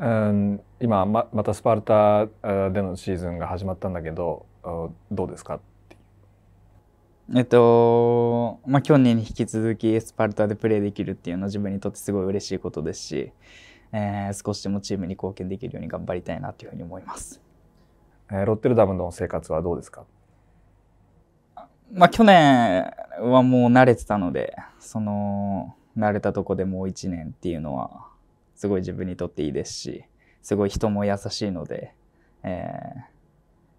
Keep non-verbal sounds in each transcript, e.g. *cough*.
うん、今ままたスパルタでのシーズンが始まったんだけどどうですかえっと、まあ、去年に引き続きスパルタでプレーできるっていうのは自分にとってすごい嬉しいことですし、えー、少しでもチームに貢献できるように頑張りたいなというふうに思います。えー、ロッテルダムの生活はどうですかまあ、去年はもう慣れてたのでその慣れたとこでもう1年っていうのはすごい自分にとっていいですしすごい人も優しいので、え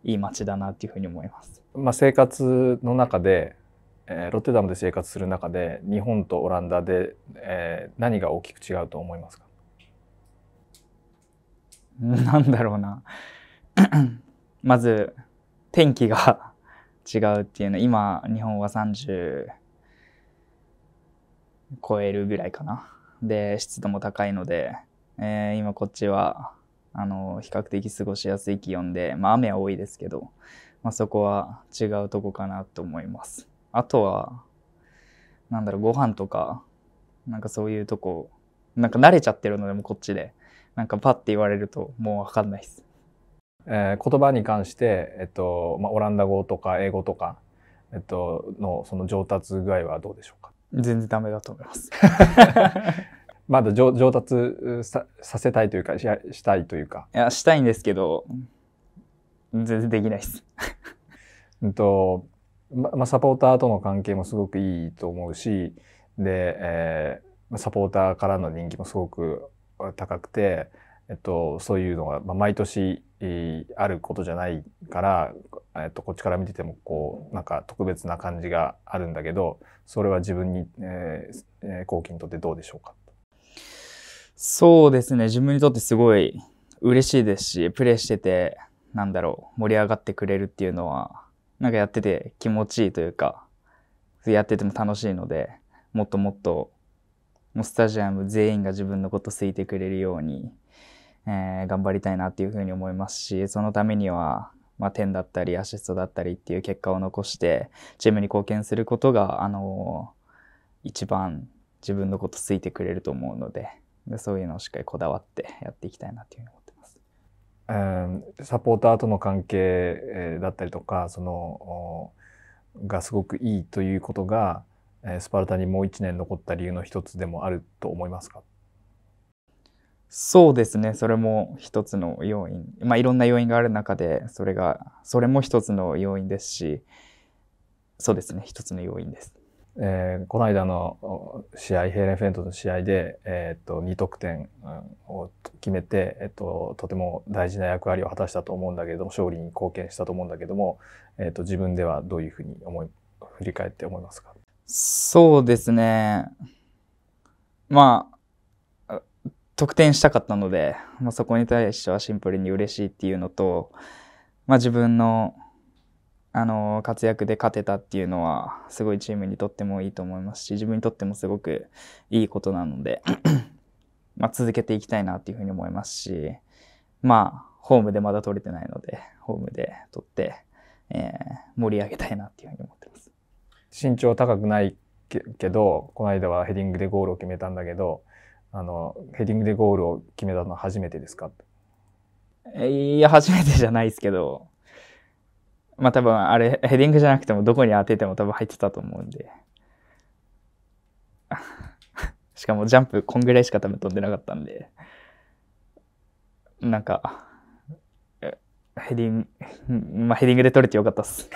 ー、いい街だなっていうふうに思います。まあ、生活の中で、えー、ロッテダムで生活する中で日本とオランダで、えー、何が大きく違うと思いますか *laughs* なんだろうな *coughs* まず天気が *laughs* 違うっていうの今日本は30超えるぐらいかなで、湿度も高いので、えー、今こっちは、あの、比較的過ごしやすい気温で、まあ雨は多いですけど、まあそこは違うとこかなと思います。あとは、なんだろう、ご飯とか、なんかそういうとこ、なんか慣れちゃってるのでもこっちで、なんかパッて言われるともうわかんないです。えー、言葉に関して、えっと、まあオランダ語とか英語とか、えっと、のその上達具合はどうでしょうか全然ダメだと思います。*laughs* まだ上上達ささせたいというかししたいというかいやしたいんですけど全然できないです *laughs* うんと、まサポーターとの関係もすごくいいと思うしで、えー、サポーターからの人気もすごく高くて、えっと、そういうのが、まあ、毎年、あることじゃないから、えっと、こっちから見ててもこうなんか特別な感じがあるんだけどそれは自分に、えー、後期にとってどうでしょうかそうですね。自分にとってすごい嬉しいですし、プレイしてて、なんだろう、盛り上がってくれるっていうのは、なんかやってて気持ちいいというか、やってても楽しいので、もっともっと、もうスタジアム全員が自分のこと好いてくれるように、えー、頑張りたいなっていうふうに思いますし、そのためには、まあ、点だったりアシストだったりっていう結果を残してチームに貢献することが、あのー、一番自分のこと好いてくれると思うので、でそういうのをしっかりこだわってやっていきたいなというふうに思ってます。うん、サポーターとの関係だったりとかそのがすごくいいということがスパルタにもう1年残った理由の一つでもあると思いますかそうですねそれも一つの要因まあいろんな要因がある中でそれがそれも一つの要因ですしそうですね一つの要因です。えー、この間の試合ヘーレンフェントの試合で、えー、と2得点を決めて、えー、ととても大事な役割を果たしたと思うんだけども勝利に貢献したと思うんだけども、えー、と自分ではどういうふうに思い振り返って思いますかそうですねまあ得点したかったので、まあ、そこに対してはシンプルに嬉しいっていうのと、まあ、自分のあの活躍で勝てたっていうのはすごいチームにとってもいいと思いますし自分にとってもすごくいいことなので *clears throat* まあ、続けていきたいなっていうふうに思いますしまあホームでまだ取れてないのでホームで取って、えー、盛り上げたいなっていうふうに思ってます。身長高くないけどこの間はヘディングでゴールを決めたんだけどあのヘディングでゴールを決めたのは初めてですかいや初めてじゃないですけどまあ多分あれヘディングじゃなくてもどこに当てても多分入ってたと思うんで *laughs* しかもジャンプこんぐらいしか多分飛んでなかったんでなんかヘディング、まあ、ヘディングで取れてよかったっす。*laughs*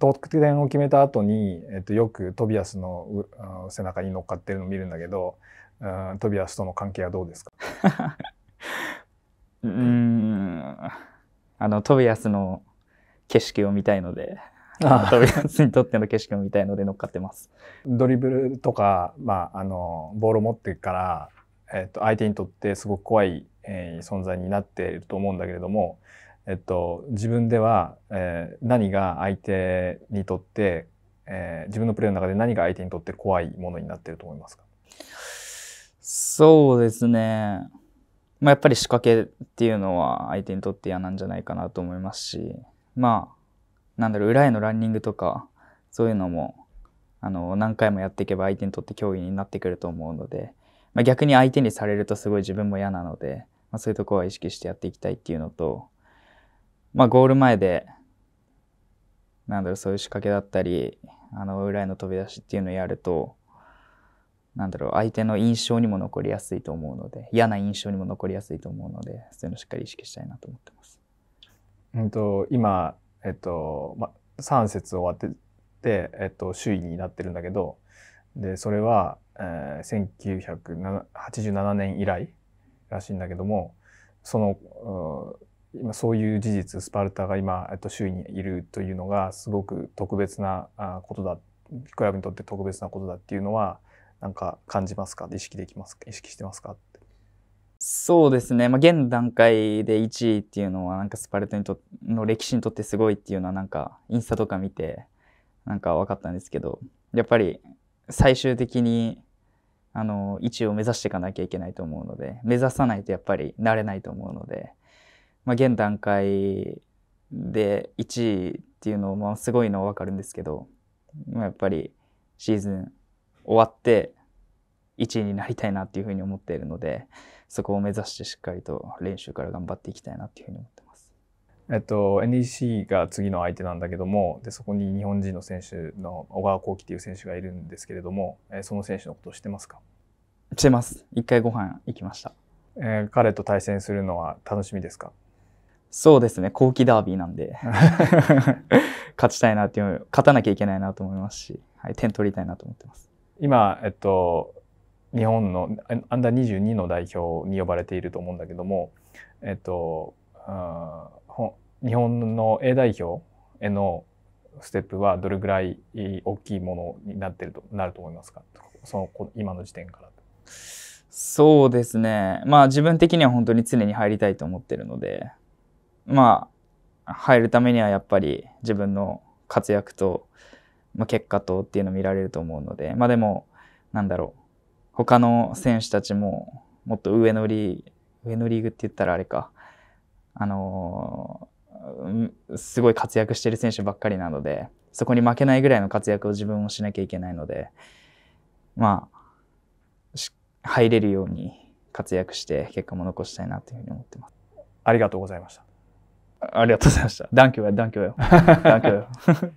得点を決めた後に、えっと、よくトビアスの背中に乗っかってるのを見るんだけど、うん、トビアスとの関係はどうですか *laughs* うんあの、トビアスの景色を見たいので、ああトビアスにとっての景色を見たいので乗っかってます。ドリブルとか、まあ、あの、ボールを持ってから、えっと、相手にとってすごく怖い、えー、存在になっていると思うんだけれども、えっと、自分では、えー、何が相手にとって、えー、自分のプレーの中で何が相手にとって怖いものになっていると思いますかそうですね。まあ、やっぱり仕掛けっていうのは相手にとって嫌なんじゃないかなと思いますし、まあ、なんだろう、裏へのランニングとか、そういうのも、あの、何回もやっていけば相手にとって脅威になってくると思うので、まあ、逆に相手にされるとすごい自分も嫌なので、まあ、そういうとこは意識してやっていきたいっていうのと、まあ、ゴール前で、なんだろう、そういう仕掛けだったり、あの、裏への飛び出しっていうのをやると、なんだろう相手の印象にも残りやすいと思うので嫌な印象にも残りやすいと思うのでそういうのしっかり意識したいなと思ってます。うんと、今、えっとま、3節終わってて、えっと、首位になってるんだけどでそれは、えー、1987年以来らしいんだけどもその、う今そういう事実スパルタが今、えっと、首位にいるというのがすごく特別なことだクラにとって特別なことだっていうのはなんか感じますか意識できますか意識してますかってそうですね、まあ、現段階で1位っていうのはなんかスパルタにとの歴史にとってすごいっていうのはなんかインスタとか見てなんか分かったんですけどやっぱり最終的にあの1位を目指していかなきゃいけないと思うので目指さないとやっぱりなれないと思うので、まあ、現段階で1位っていうのもすごいのは分かるんですけど、まあ、やっぱりシーズン終わって1位になりたいなっていうふうに思っているのでそこを目指してしっかりと練習から頑張っていきたいなっていうふうに思ってます。えっと、NEC が次の相手なんだけどもでそこに日本人の選手の小川幸輝という選手がいるんですけれども、えその選手のことを知ってますか知ってます一回ご飯行きました、えー、彼と対戦するのは楽しみですかそうですね後期ダービーなんで *laughs* 勝ちたいなっていう勝たなきゃいけないなと思いますし、はい、点取りたいなと思ってます今、えっと、日本のアンダー22の代表に呼ばれていると思うんだけども、えっと、あ日本の A 代表へのステップはどれぐらい大きいものになってるとなると思いますかその今の時点からそうですねまあ自分的には本当に常に入りたいと思ってるのでまあ入るためにはやっぱり自分の活躍とまあ、結果とっていうのを見られると思うので、まあ、でもなんだろう他の選手たちももっと上のリ上のリーグって言ったらあれかあのー、すごい活躍してる選手ばっかりなのでそこに負けないぐらいの活躍を自分もしなきゃいけないのでまあ入れるように活躍して結果も残したいなというふうに思ってます。ありがとうございました。ありがとうございました。ダンキューよ、ダンキューよ。ダンキューよ。